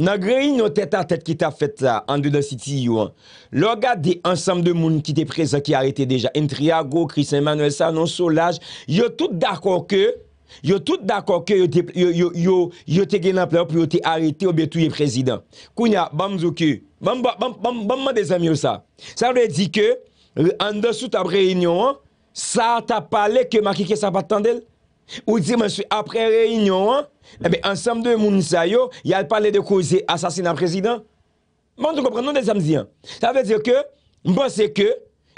Nagre yi nou tete a tete ki ta fete la An de da siti yon Loga de ansam de moun ki te preza ki a rete deja Entriago, Chris Emmanuel, sa non solaj Yo tout d'akor ke Yo tout d'akor ke Yo te gen aple ou pou yo te arete Ou betou ye prezident Kounya, bam zouke Bam ma de zami ou sa Sa vwe di ke An de sou ta brey yon Sa ta pale ke makike sa patan del ou monsieur, après réunion, hein, eh ensemble de moun sa yo, y a parlé de causer assassinat président. Bon, nous comprenons des amis, hein. Ça veut dire que, bon c'est que,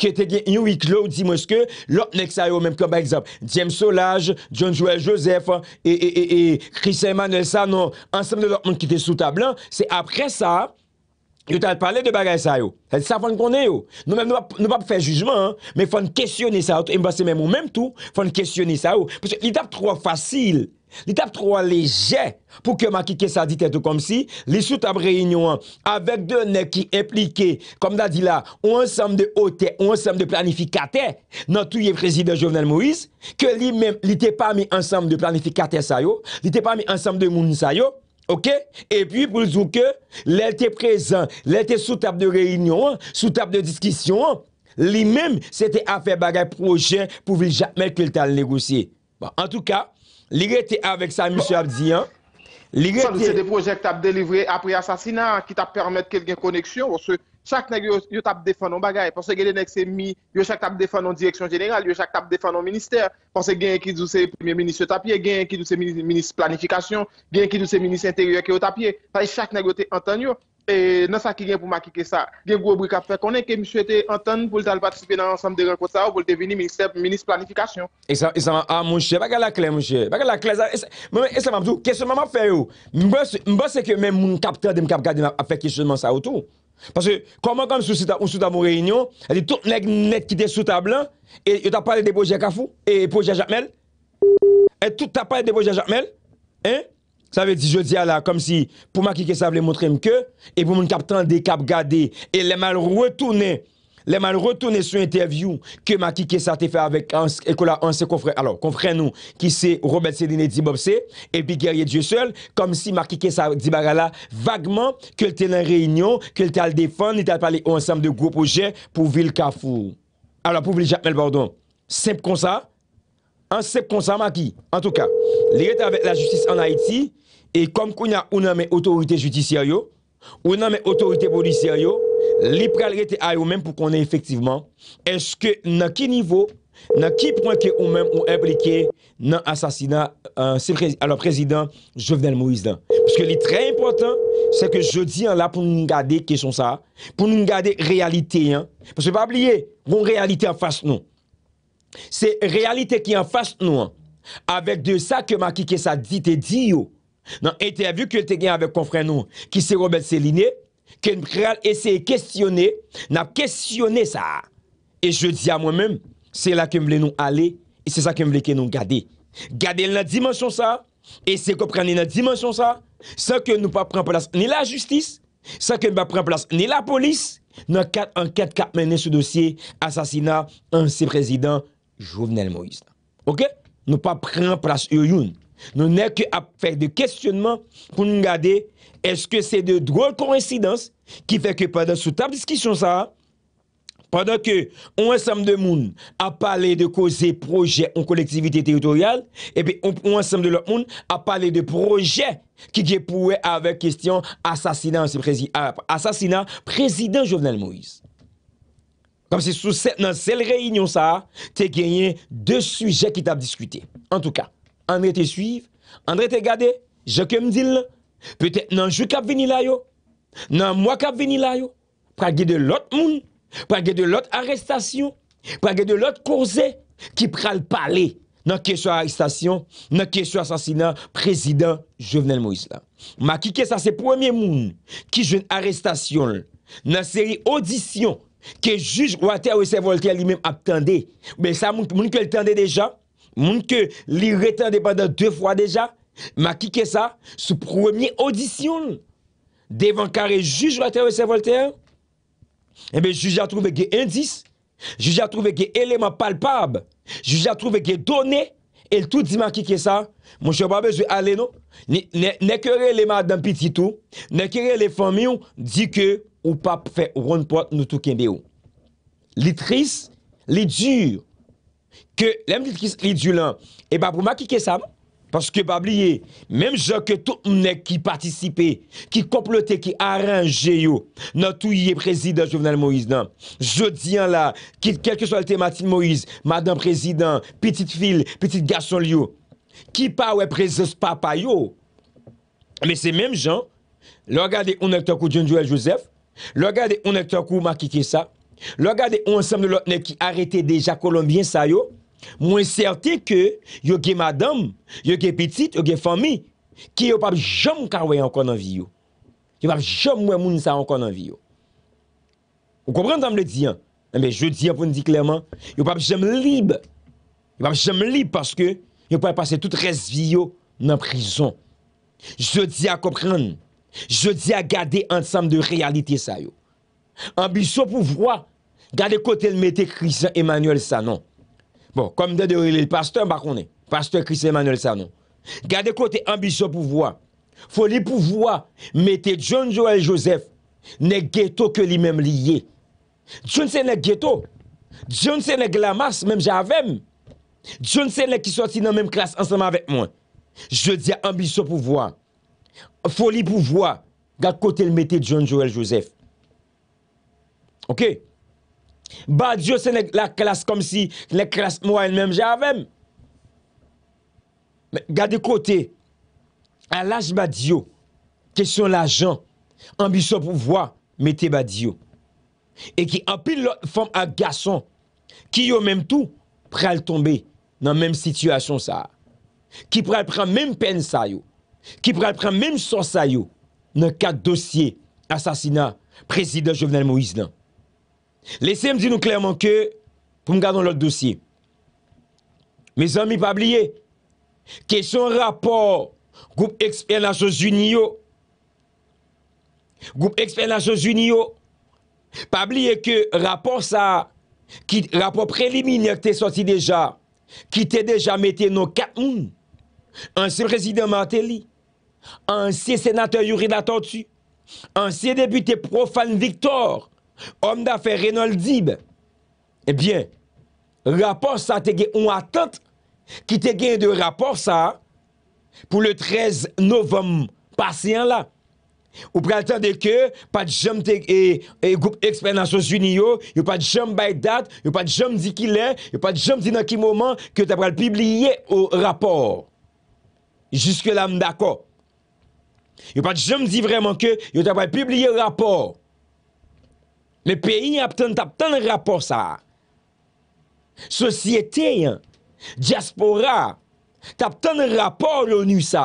ke te gen yon wik lò ou di mwoske, lòk nek sa yo menm kon ba egzap, James Solage, John Joel Joseph, e, e, e, e Chris Herman, el sa nou, ansem de lòk menm ki te sou tablan, se apre sa, yo tal pale de bagay sa yo, el sa fon kone yo, nou pa pou fè jujman, men fon kestyone sa yo, en basse menm ou menm tou, fon kestyone sa yo, pwèche li tap tro fasil, L'étape 3 léger pour que Makike ça dit tout comme si, les sous réunion avec deux nègres qui impliquaient, comme d'a dit là, un ensemble de hôtels, un ensemble de planificateurs, dans tout le président Jovenel Moïse, que lui-même, il n'était pas mis ensemble de planificateurs ça il n'était pas mis ensemble de moun ça yo, OK Et puis pour dire que l'était présent, l'était sous table de réunion, sous table de discussion, lui-même c'était affaire, bagarre, projet pour Ville jamais qu'il t'a négocié. Bon, en tout cas, L'irrité avec ça monsieur Abdiyan. C'est des projets qui ont délivré après assassinat qui t'a permettre qu'il y ait une connexion. Parce que chaque nègre a défendu un bagage. Parce que les nègres sont mis, chaque nègre a défendu direction générale, chaque nègre a défendu un ministère. Parce que les qui sont le premier ministre tapier, pied, gens qui sont le ministre planification, les qui sont le ministre intérieur qui sont tapier. Chaque nègre a été entendu. E nasa ki gen pou makike sa, gen kou obri kapte konen ke msye te antan pou l dal batispe nan ansam de renkwosa ou pou l devini minis planifikasyon. E sa man, e a monshe, baka lakle monshe, baka lakle, e sa man mdou, kese maman fe yo, mba se ke men moun kapte adem kapke adem ap fe kese monsa ou tou? Pase, koman kan msou si ta, msou ta moun reynyon, e di tout mnek net ki de sou ta blan, e yo ta pale de boje a kafou, e boje a jakmel? E tout ta pale de boje a jakmel? E? E? Sa ve di jodia la, kom si pou Maki Kesa vle motrem ke, e pou moun kapten de kap gade, e le mal retoune, le mal retoune sou interview, ke Maki Kesa te fe avèk, ekou la anse konfren nou, ki se Robert Sedine Dibopsè, epi gerye dje sol, kom si Maki Kesa dibagala vagman, ke lte nan reynyon, ke lte al defan, ni tal pale ou ansam de goupoje, pou vil kafou. Ala pou vil jatmel bordo, semp konsa, ansep konsa Maki, en tou ka, li et avèk la justis an Haiti, Et comme qu'on a ou nan men autorité judicia yo, ou nan men autorité policia yo, l'hyperalité a yo men pou konnen efektiveman, eske nan ki nivou, nan ki pointe ou men ou implike nan asasina euh, alon prezident Jovenel Moïse dan. Pouske li tre important, seke je di an la pou nou n'gade kesyon sa, pou nou n'gade realite, pou se pa bliye, voun realite an fas nou. Se realite ki an fas nou, avek de sa ke makike sa dite di yo, Dans l'interview que tu as avec confrère nous, qui c'est Robert Céline, qui nous essayé de questionner, n'a questionné ça. Et je dis à moi-même, c'est là que nous aller, et c'est ça que veut nous garder. Garder la dimension ça, et c'est comprendre la dimension ça, sans que nous pas prendre place ni la justice, sans que nous pas prendre place ni la police, dans quatre qui a sur ce dossier assassinat ancien président Jovenel Moïse. OK? Nous pas prendre place une. Nous n'avons qu'à faire des questionnements pour nous garder est-ce que c'est de drôles coïncidences qui fait que pendant sous table discussion ça, pendant que on ensemble de monde a parlé de causer projet en collectivité territoriale, et bien on, ensemble de monde a parlé de projet qui est pour avec question assassinat, ah, assassinat président Jovenel Moïse. Comme si sous cette, dans cette réunion ça, tu gagné deux sujets qui t'a discuté. En tout cas, André te suivre, André te garder, je que me dis peut-être dans jour qui venir là yo, dans moi qui venir là yo, pour de l'autre monde, pour de l'autre arrestation, pour de l'autre cause qui pral parler dans question arrestation, dans question assassinat président Jovenel Moïse là. Ma qui que ça c'est premier monde qui jeune arrestation dans série audition que juge Walter ses Voltaire lui-même attendait. Mais ben, ça moun, que le déjà moun ke li rete an depanda de fwa deja, ma ki ke sa sou proumi audisyon devan kare jujwa te wese volte an, eh ebe juja trouve ge indis, juja trouve ge eleman palpab, juja trouve ge done, el tout di ma ki ke sa, moun chou babes ou aleno, ne kere eleman dan piti tou, ne kere le famyon di ke ou pap fe woun pot nou tou kenbe ou. Li tris, li djur, que les dit ridulant, et pas bah, pour est ça. Parce que, pas bah, oublier, même gens que tout le qui participait, qui complotait, qui arrangeait, dans tout le président Jovenel Moïse, non. je dis en là, quel que soit le thématique Moïse, madame président, petite fille, petit garçon, yo, qui pas ouais présence papa, yo. Mais ces mêmes gens, regardez, on est coup John Joel Joseph, regardez, on est coup Maki ça, regardez, on ensemble de l'autre qui arrêtait déjà Colombien, ça, yo. Moins certain que yo gen madame, yo gen petite, yo gen famille qui yo pas jamais kawé encore dans vie yo. Yo pas jamais wè moun sa encore dans vie yo. Vous comprenez ce que je dis Mais eh je dis pour nous dire clairement, yo pas jamais libre. Yo pas jamais libre parce que yo pas passer toute reste vie yo dans prison. Je dis à comprendre. Je dis à garder ensemble de réalité ça yo. Ambition pouvoir garder côté le mettre Christian Emmanuel ça non. Bon, kom de de orilil pasteur bakone. Pasteur Christ Emmanuel Sanon. Gade kote ambisyon pou vwa. Foli pou vwa, mette John Joel Joseph ne geto ke li mem li ye. John se ne geto. John se ne glamas mem javem. John se ne ki soti nan mem klas ansama vek mwen. Je di ambisyon pou vwa. Foli pou vwa. Gade kote l mette John Joel Joseph. Ok? Ba diyo se nek la klas kom si nek klas mwa el menm javem. Gade kote, alaj ba diyo, ke son la jan, ambiso pou vwa, mette ba diyo. E ki apil lor fom a gason, ki yo menm tou, pral tombe nan menm situasyon sa. Ki pral pran menm pen sa yo, ki pral pran menm son sa yo, nan kat dosye asasina prezident Jovenel Moïse nan. Lese m di nou klerman ke pou m gadan lor dosye. Me zan mi pabliye ke son rapor Goup Expernachos Uniyo Goup Expernachos Uniyo Pabliye ke rapor sa ki rapor prelimini ak te soti deja ki te deja mette nou kat moun ansi prezident Martelly ansi senatè Yurida Tontu ansi deputè profan Viktor Om da fe renol dib, ebyen, eh rapor sa te gen yon atent ki te gen de rapor sa pou le 13 novem pasyen la. Ou pral tende ke pat jom te gen yon e, group eksprenasyon suni yo, yon pat jom bay dat, yon pat jom di ki len, yon pat jom di nan ki mouman ke te pral pibliye yon rapor. Juske la mdako. Yon pat jom di vreman ke yon te pral pibliye yon rapor. Le peyi ap ten tap ten rapor sa. Sosyete yon. Diaspora. Tap ten rapor louni sa.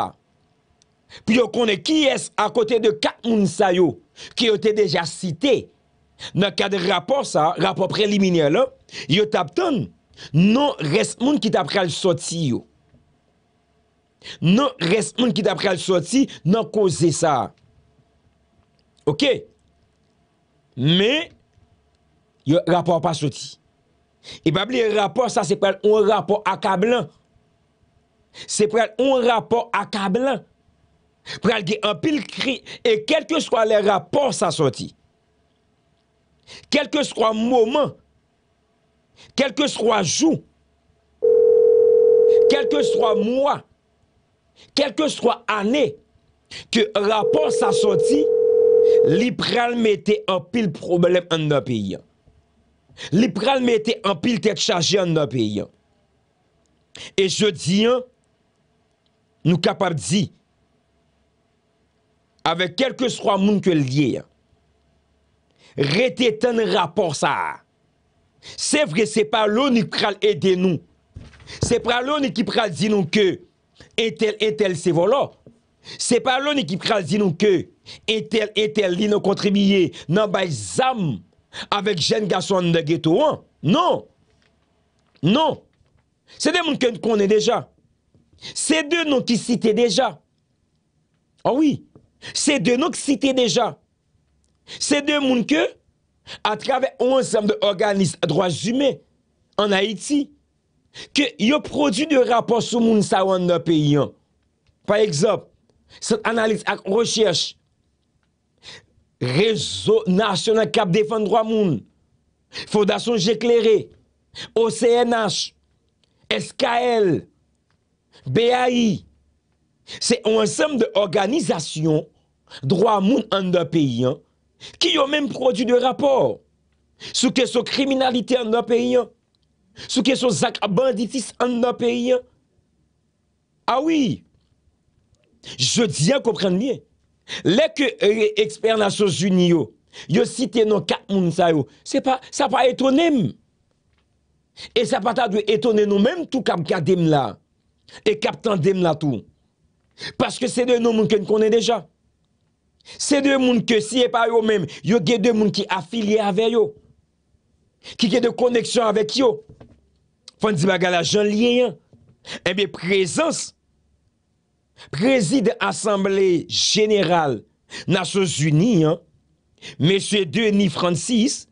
Pi yo kone ki es akote de kat moun sa yo. Ki yo te deja site. Na kat rapor sa. Rapor preliminier loun. Yo tap ten. Non res moun ki tap kal soti yo. Non res moun ki tap kal soti. Non kose sa. Ok? Me, yon rapor pa soti. E pa bli rapor sa se prel un rapor akablan. Se prel un rapor akablan. Prel ge an pil kri. E kelke swa le rapor sa soti. Kelke swa mouman. Kelke swa jou. Kelke swa mouan. Kelke swa ane. Ke rapor sa soti. Li pral mette an pil problem an nan pi. Li pral mette an pil tek chaje an nan pi. E je di an, nou kapap di, ave kelke swa moun ke li di an, rete ten rapor sa. Se vre se pa loni pral ete nou. Se pa loni ki pral di nou ke, etel etel se volo. Se pa loni ki pral di nou ke, et tel et tel li contribuer dans bay zam avec jeune garçon de ghetto hein? non non c'est des monde que nous connaît déjà c'est deux noms qui cité déjà ah oui c'est deux noms qui cité déjà c'est deux monde que à travers un ensemble d'organismes droits humains en Haïti que ont produit de rapports sur moun sa pays hein? par exemple cette analyse et recherche réseau national cap défendre Droit moun. Fondation J'éclairé, OCNH, SKL, BAI. C'est un ensemble d'organisations, droit moun en de pays, hein, qui ont même produit de rapports sur la criminalité en de pays, hein, sur question banditisme en de pays. Hein. Ah oui, je dis à comprendre bien. Lè kè ekspernasyon euh, jouni yo, yo site nou kat moun sa yo, sa pa etonem. E sa pata dwe etonem nou mèm tou kap kè dem la, e kap tan dem la tou. Paske se de nou moun kè n konè deja. Se de moun kè si e pa yo mèm, yo gè de moun ki afiliye avè yo. Ki gè de koneksyon avè yo. Fondi baga la joun liye yon. Eh e mi presens... Prezide Assemblée Générale Nassos-Unis, M. Denis Francis,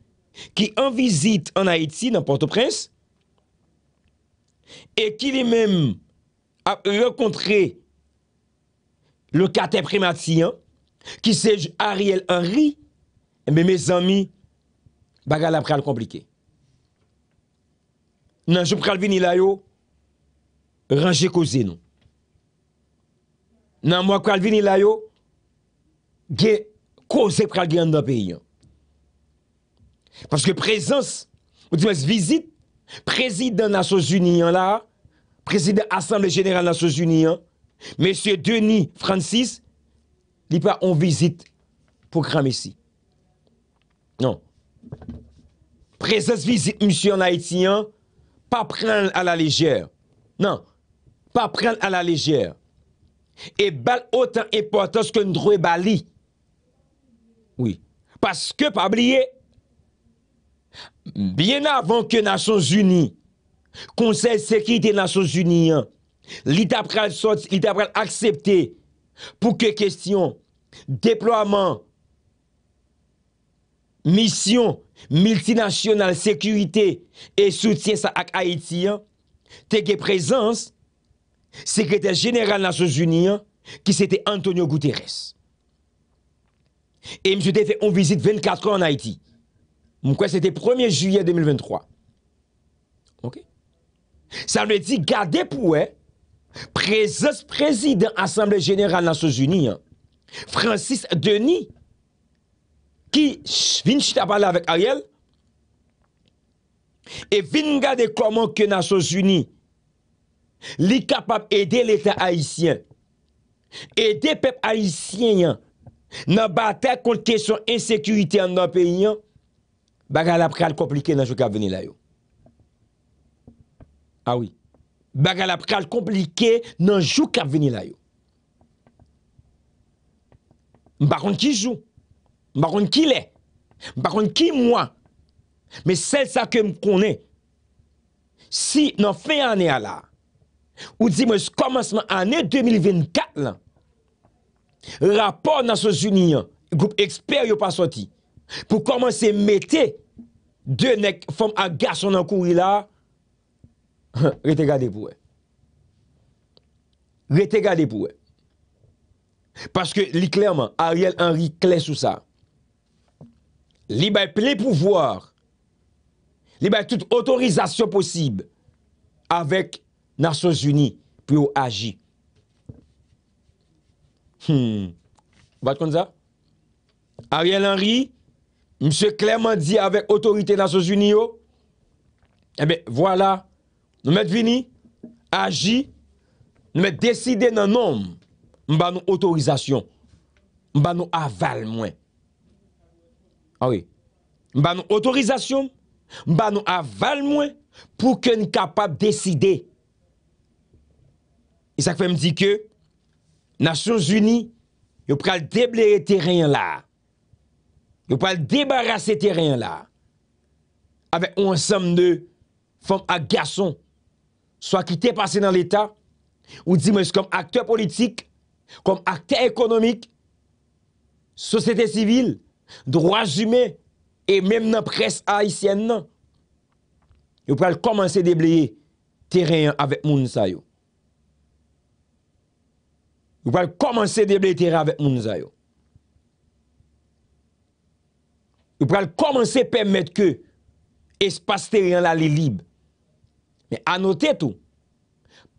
ki anvizit an Haïti, nan Port-au-Prince, e ki li mèm a rekontre le kater premati, ki sej Ariel Henry, mè eh mè zami, baga la pral komplike. Nan jop pral vinilayo, ranje kozenon. nan mwa pral vini la yo, dans koze pral gen que peyi Parce que vous ou di visite, président des Nations Unies, président la, Assemblée générale des Nations Unies, Monsieur Denis Francis, li pas on visite pour grand Non. Présence, visite, Monsieur en Haïtien, pas prendre à la légère. Non. Pas prendre à la légère. E bal otan epotos kon drou e bali. Oui. Paske pa bliye. Bien avan ke Nasyon Zuni. Konseil seki de Nasyon Zuni. Li tapre al sot. Li tapre al aksepte. Pou ke kestyon. Deploaman. Misyon. Milti nasyonal seki. Sekuite. E soutyen sa ak Haiti. Teke prezans. secrétaire général des Nations Unies, hein, qui c'était Antonio Guterres. Et je m'a fait une visite 24 ans en Haïti. Mon le c'était 1er juillet 2023. OK? Ça veut dire, garder pour eux, présence président Assemblée générale des Nations Unies, hein, Francis Denis, qui vient de parler avec Ariel, et vient garder comment que Nations Unies Li kapap ede l'Etat Haitien Ede pep Haitien Nan batak konl kesyon Ensekurite an nan peyin Bakal ap kal komplike nan jou kap veni la yo Awi ah Bakal ap kal komplike nan jou kap veni la yo Mbakon ki jou Mbakon ki le Mbakon ki mwa Me sel sa kem konen Si nan fey ane ala Ou di mwen s'komanseman ane 2024 lan, rapor nan Sosuniyan, goup eksper yo pa soti, pou komanse mette de nek fom agasyon nan kouri la, rete gade pou we. Rete gade pou we. Paske li klerman, Ariel Henry kler sou sa, li bay ple pou voir, li bay tout otorizasyon posib, avek, Nations Unies pour agir. Hmm. Vous comme ça? Ariel Henry, monsieur Clément dit avec autorité Nations Unies, eh bien, voilà, nous mettons vini, agir, nous mettons décidé dans nom. nous avons autorisation, nous avons aval moins. Ah oui, nous avons autorisation, nous avons aval moins pour que nous capables de décider Isak fèm di ke, Nasyon Jouni, yo pral deblaye teren la, yo pral debarase teren la, avè ou ansam de, fòm ak gason, sou ak ite pase nan l'Etat, ou di mèj kom akte politik, kom akte ekonomik, sosete sivil, drwa jume, e mèm nan pres a isyen nan, yo pral komanse deblaye teren avè moun sa yo. Ou pral komanse debleter avet moun zayou. Ou pral komanse pemet ke espasteryan la li libe. Anote tou.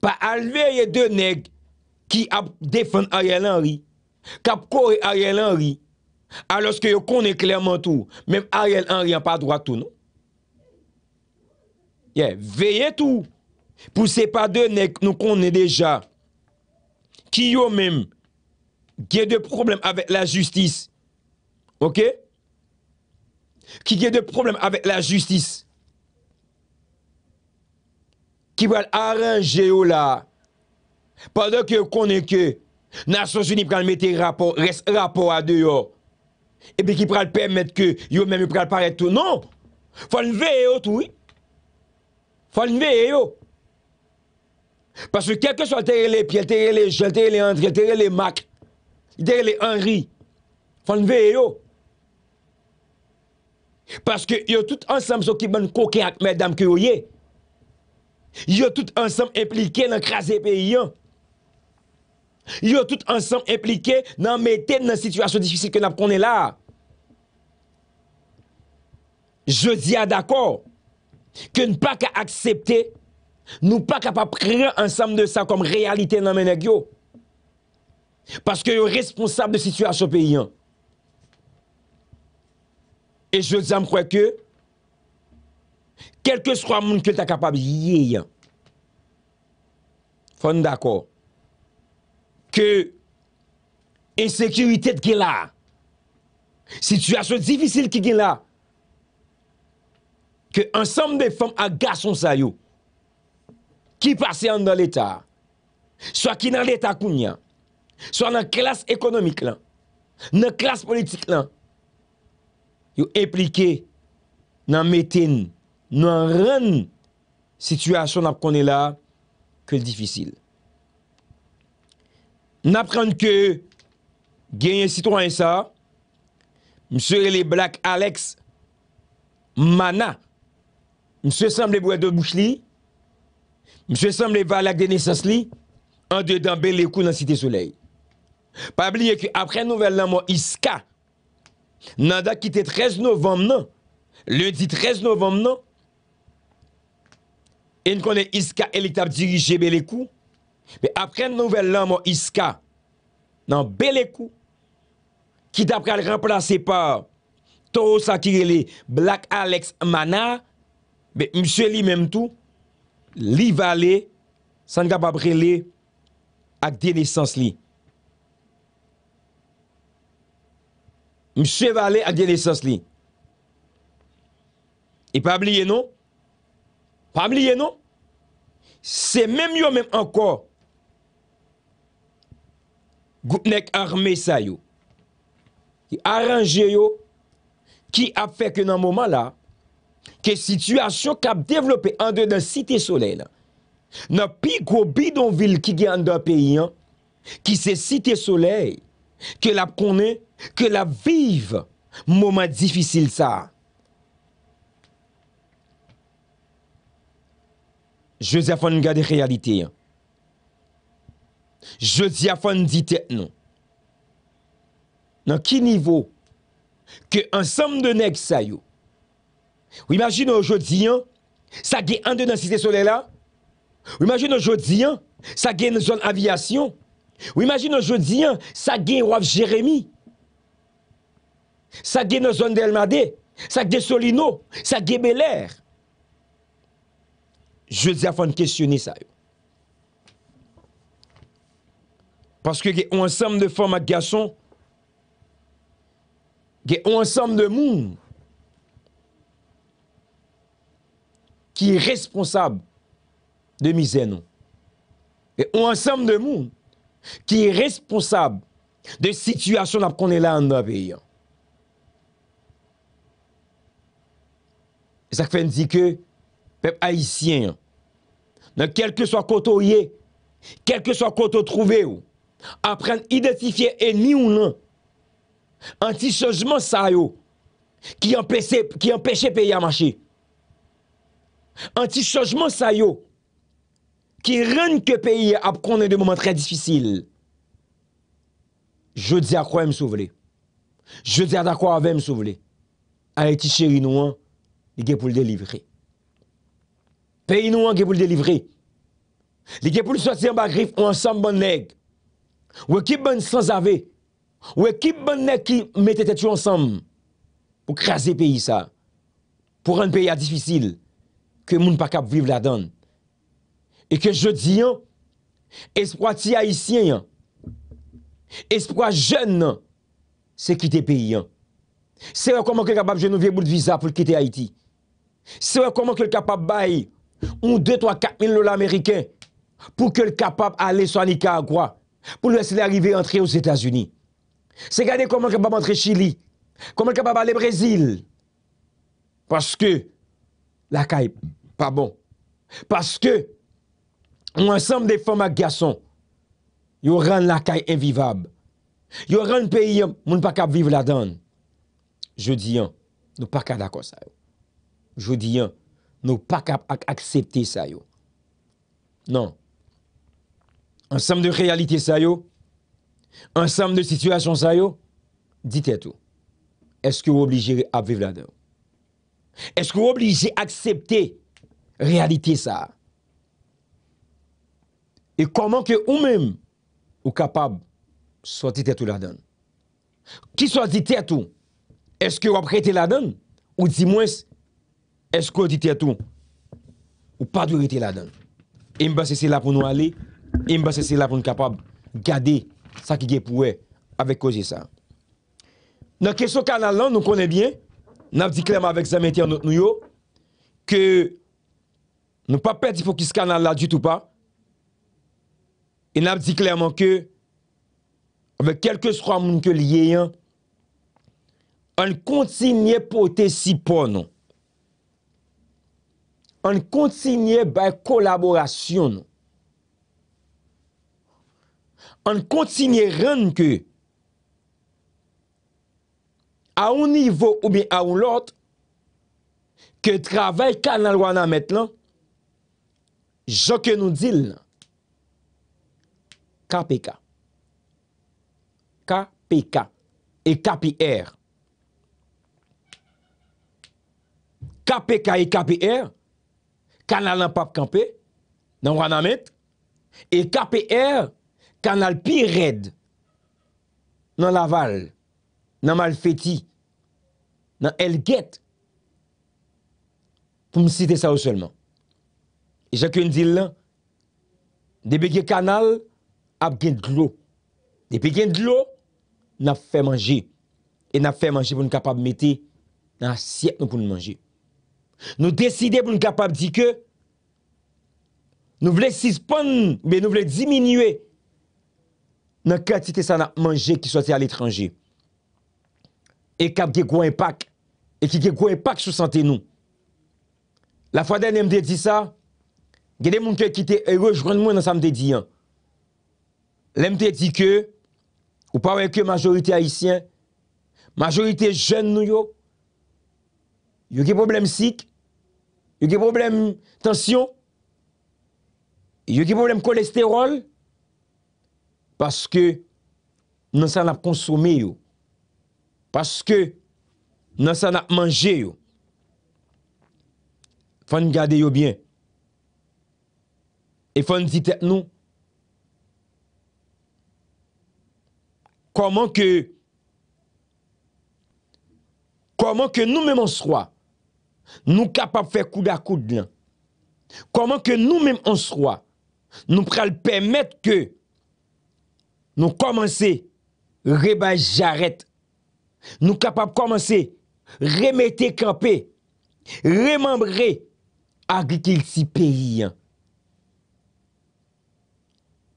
Pa alveye de neg ki ap defen ariel anri. Kap kore ariel anri. A loske yo kone klerman tou. Mem ariel anri an pa dratou nou. Veye tou. Pouse pa de neg nou kone deja. qui eux même qui a des problèmes avec la justice. OK Qui a des problèmes avec la justice. Qui va arranger là. Pendant que connaît que Nations Unies va mettre rapport reste rapport à dehors. Oh. Et puis qui va permettre que yo même pral paraître tout non. Faut le veiller tout. Faut le veiller parce que quel que soit le Pierre, le Jean, le André, le Mac, le Henri, faut Parce que a tout ensemble ceux qui le coquin avec mesdames que il y Yo tout ensemble impliqué dans craser pays Yo tout ensemble impliqué dans mettre dans situation difficile que nous est là. Je dis d'accord que ne pas accepter Nou pa kapap kreye ansam de sa kom realite nan menèk yo. Paske yo responsable de situasyon peyi yon. E jote zanm kwe ke, kelke swa moun ke ta kapap yi yon. Fon dako, ke, ensekirite di gen la, situasyon difisil ki gen la, ke ansam de fom a gason sa yo, Ki pase an dan l'Etat, Soa ki nan l'Etat koun nyan, Soa nan klas ekonomik lan, Nan klas politik lan, Yo implike nan metin, Nan ren situasyon ap konen la, Ke l'difisil. N ap kante ke genye sitwa en sa, Mse re le blak Alex, Mana, Mse semble boye do bouch li, Mse re le blak Alex, Mse Samle va lak dene sas li, an de dan bel ekou nan Siti Soulei. Pa blie ki apren nouvel laman iska, nan da ki te 13 novem nan, lundi 13 novem nan, en konen iska elik tap dirije bel ekou, be apren nouvel laman iska, nan bel ekou, ki tap kal remplase pa, to sa ki rele Black Alex Mana, be mse li menm tou, Li valè, San Gapabre li, ak denesans li. Mse valè ak denesans li. E pa blie nou? Pa blie nou? Se menm yo menm ankor. Goutnek arme sa yo. Ki aranje yo. Ki ap fèk yo nan mouman la. ke situasyon kap devlope an de nan site soleil. Nan pi gwo bidon vil ki gen an da peyi an, ki se site soleil, ke lap konen, ke lap vive mouman difisil sa. Je zafan gade krealite an. Je zafan dite nan. Nan ki nivou ke ansam de neg sayo, Ou imagine aujourd'hui, hein, ça gagne en dedans cité soleil là. Ou imagine aujourd'hui, hein, ça gagne une zone aviation. Ou imagine aujourd'hui, hein, ça gagne roi Jérémy. Ça gagne une zone d'elmade Ça gagne Solino. Ça gagne Bel Air. Je dis à questionner ça. Parce que y a un ensemble de femmes et de garçons, y a un ensemble de monde ki responsab de mizè nou. Ou ansam de moun, ki responsab de situasyon ap konè la an do apè yon. E sak fèn di ke, pep ayisyen, nan kelke so akoto yè, kelke so akoto trouvé ou, apren identifiè eni ou nan, anti-sonjman sa yo, ki empèche pe yon apè yon. anti-chojman sa yo, ki ren ke peyi ap konen de mouman tre disfisil, je di a kwa m souveli, je di a da kwa avè m souveli, a eti cheri nou an, li gen pou li delivri. Peyi nou an gen pou li delivri, li gen pou li sot si an bagrif, ou ansam bon neg, ou ekip bon sans ave, ou ekip bon neg ki mette tetu ansam, pou krasi peyi sa, pou ren peyi a disfisil, ke moun pakap vive la don. E ke jodi an, espwa ti haisyen an, espwa jen an, se kite peyi an. Se wè koman ke kapap jenouviye bout viza pou kite Haiti. Se wè koman ke kapap bayi, ou 2, 3, 4 mil lola Ameriken, pou ke l kapap ale sonika akwa, pou l wesele arrive entri ou Zetasuni. Se gade koman kepap entre Chili, koman kepap ale Brazil, paske la kaip. Pa bon. Paske, mwen sanm de foma gason, yo ran lakay evivab. Yo ran peyi moun pakap viv la dan. Je diyan, nou pakadakon sayo. Je diyan, nou pakap ak aksepte sayo. Nan. An sanm de realite sayo, an sanm de situasyon sayo, dite tou. Eske ou oblije ap viv la dan? Eske ou oblije aksepte Realite sa. E koman ke ou men ou kapab sou dit etou la dan? Ki sou dit etou? Eske ou ap rete la dan? Ou di mwens eske ou dit etou? Ou pa dwe rete la dan? E mba se se la pou nou ale, e mba se se la pou nou kapab gade sa ki ge pou we avek koje sa. Nan kesyon kanal lan nou konen bien, nan di klema avek zameti anot nou yo, ke nou pa pedi pou ki skanal la du tout pa, en ap di klerman ke, avè kelke skwa moun ke liye yon, an kontinye pote sipon nou, an kontinye bay kolaborasyon nou, an kontinye ren ke, a ou nivou ou mi a ou lot, ke travay kanal wana met lan, Jo ke nou dil nan. KPK. KPK. E KPR. KPK e KPR. Kanal nan pap kampe. Nan wana met. E KPR. Kanal pi red. Nan laval. Nan mal feti. Nan el get. Pou msite sa ou selman. E jake yon di lan, debi gen kanal, ap gen dlo. Depi gen dlo, na fè manje. E na fè manje pou nou kapab meti, nan asyep nou pou nou manje. Nou deside pou nou kapab di ke, nou vle sispon, be nou vle diminue, nan katite sa nan manje ki sote al etranje. E kapge gwen pak, e ki gen gwen pak sou sante nou. La fwa dene mde di sa, Gede mounke ki te ero, jkwen mwen nan sa mte di an. Lèm te di ke, ou pawe ke majorite haisyen, majorite jen nou yo, yo ki problem sik, yo ki problem tensyon, yo ki problem kolesterol, paske nan sa nap konsome yo, paske nan sa nap manje yo. Fon gade yo bien. E fon di te nou Koman ke Koman ke nou men monsroa Nou kapap fe kouda koud lan Koman ke nou men monsroa Nou pral pemet ke Nou koman se Reba jaret Nou kapap koman se Remete kampe Remembre Agrikel si peyi an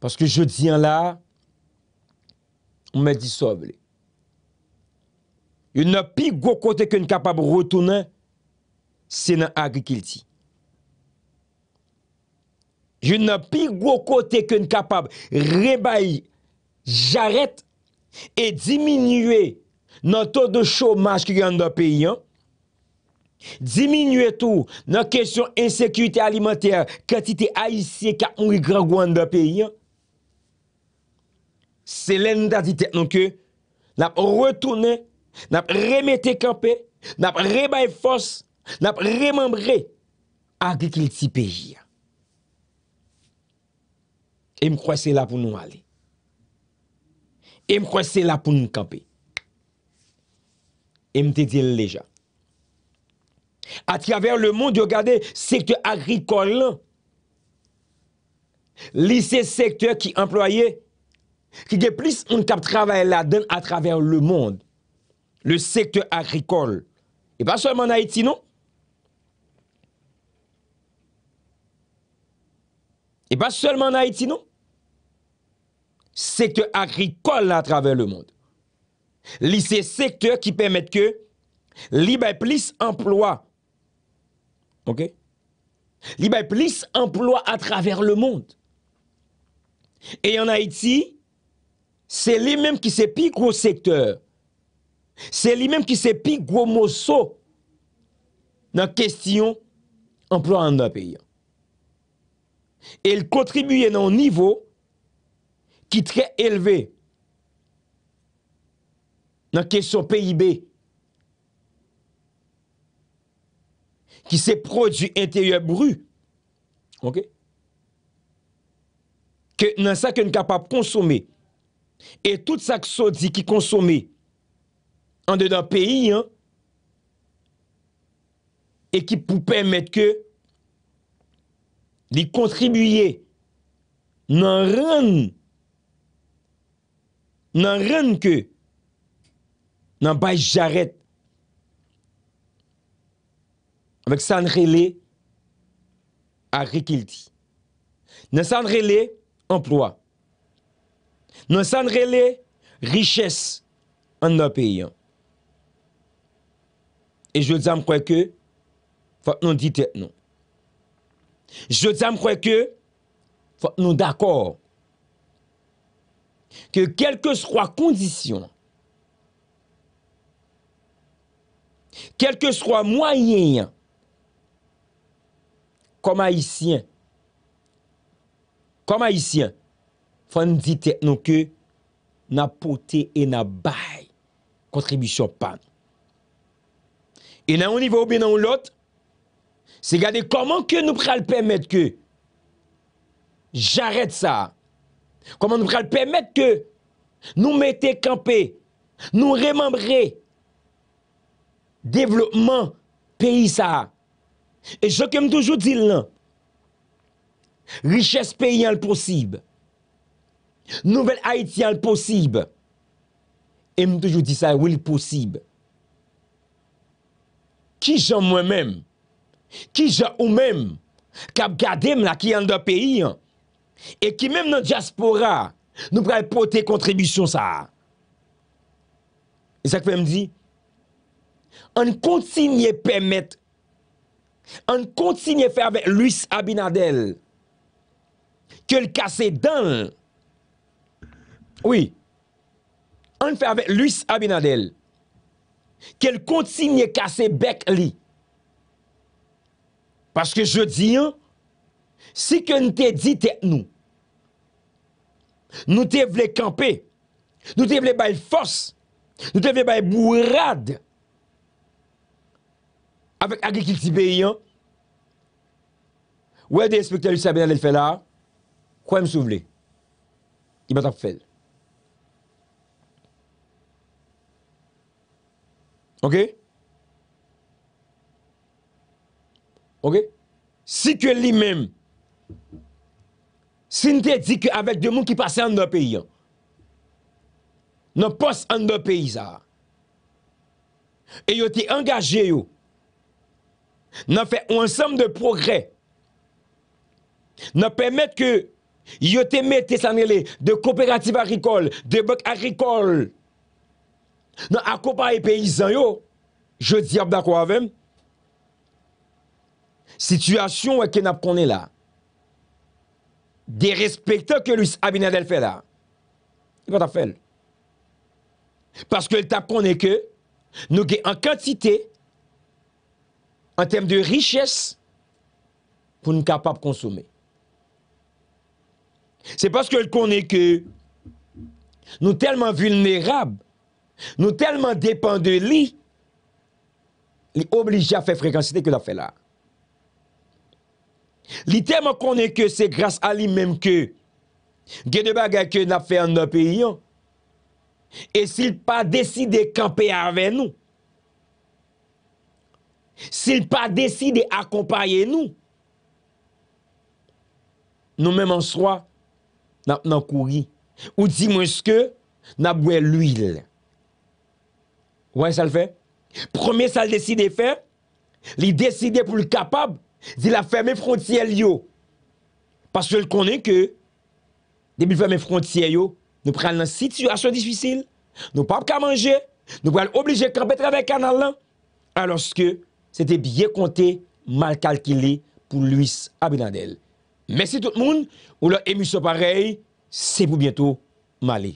Paske je diyan la, ou me disovle. Yon nan pi go kote ke yon kapab rotounan, se nan agri kil ti. Yon nan pi go kote ke yon kapab rebaye jarret e diminue nan to de chomaj ki gyan da peyi an. Diminue tou nan kesyon insekuiti alimenter katite aisyen ka ongi gra gwan da peyi an. Selen da di tek non ke, nap retounen, nap remete kampe, nap rebay fos, nap remembre, agri ki li ti peji. E m kwa se la pou nou ale. E m kwa se la pou nou kampe. E m te di leja. A tiaver le moun di yo gade, sektor agri kor lan. Lise sektor ki employe, qui a plus de travail là dedans à travers le monde le secteur agricole et pas seulement en Haïti non et pas seulement en Haïti non secteur agricole à travers le monde lycée secteur qui permet que libère plus emploi OK libère plus emploi à travers le monde et en Haïti, Se li menm ki se pi gwo sektor. Se li menm ki se pi gwo moso. Nan kestyon emploran nan peyi an. El kontribuyen nan nivou. Ki tre elve. Nan kestyon peyi be. Ki se prodju enteyo brou. Ok. Ke nan sa ke nou kapap konsomey. Et tout sa kso di ki konsome an de dan peyi, e ki pou pèm met ke li kontribuye nan ren nan ren ke nan bay jarret avèk san rele a rekilti. Nan san rele an plwa. Nou san rele riches an e nou peyyan. E jwè zan mkwen ke fòk nou ditek nou. Jwè zan mkwen ke fòk nou dakor. Ke kelke swa kondisyon. Kelke swa mwayen. Kom a yisyen. Kom a yisyen. Fwa nou di tek nou ke, na pote e na bay, kontribisyon pan. E nan ou nivou be nan ou lot, se gade, koman ke nou pral pemet ke, jarret sa, koman nou pral pemet ke, nou mette kampe, nou remembre, nou remembre, devlopman peyi sa, e jok em toujou di lan, riches peyi an l posib, Nouvel haitian l posib. E m toujou di sa, wil posib. Ki jan mwen men, ki jan ou men, kab gade m la, ki yon do peyi an, e ki men m nan diaspora, nou prel poté kontribisyon sa. E sa kwen m di, an kontinye pemet, an kontinye fè avè, luis abinadel, ke l kase dan, Oui, an fè avè Luce Abinadel, ke l konti mye kase bek li. Pache ke jodi an, si ke n te di te nou, nou te vle kampe, nou te vle baye fos, nou te vle baye bourade, avè agè ki ti beyi an, wè de l'inspektor Luce Abinadel fè la, kwa m sou vle? I bat ap fèl. Ok? Ok? Si ke li men, si n te di ke avek de moun ki pase an de peyi an, nan pase an de peyi sa, e yo te angaje yo, nan fe ou ansam de progre, nan fe ou ansam de progre, nan pemet ke yo te met te sanyele de kooperatif arikol, de bok arikol, Dans accompagner les paysans, je dis d'accord avec vous. Situation que nous connaissons là. Des respecteurs que lui, Abinadel fait là. Il va t'en Parce que nous est que nous avons en quantité, en termes de richesse, pour nous capables de consommer. C'est parce que nous connaissons que nous sommes tellement vulnérables Nou telman depan de li, li oblige a fe frekansite ke la fe la. Li telman konen ke se grase a li menm ke gede baga ke na fe an apiyon. E sil pa deside kampe ave nou. Sil pa deside akompaye nou. Nou menm an swa nan kouri. Ou di mwen ske nan bwe l'uil. Nou menm an swa nan kouri. Ouwen sa l fè? Premier sa l deside fè, li deside pou l kapab di la ferme frontiyel yo. Pas se l konen ke debi ferme frontiyel yo, nou pral nan situasyon disfisil, nou pap ka manje, nou pral oblije kapetre vek kanalan, aloske se te bie konte mal kalkile pou luis abilandel. Mèsi tout moun, ou lè emisyon parey, se pou bientou mali.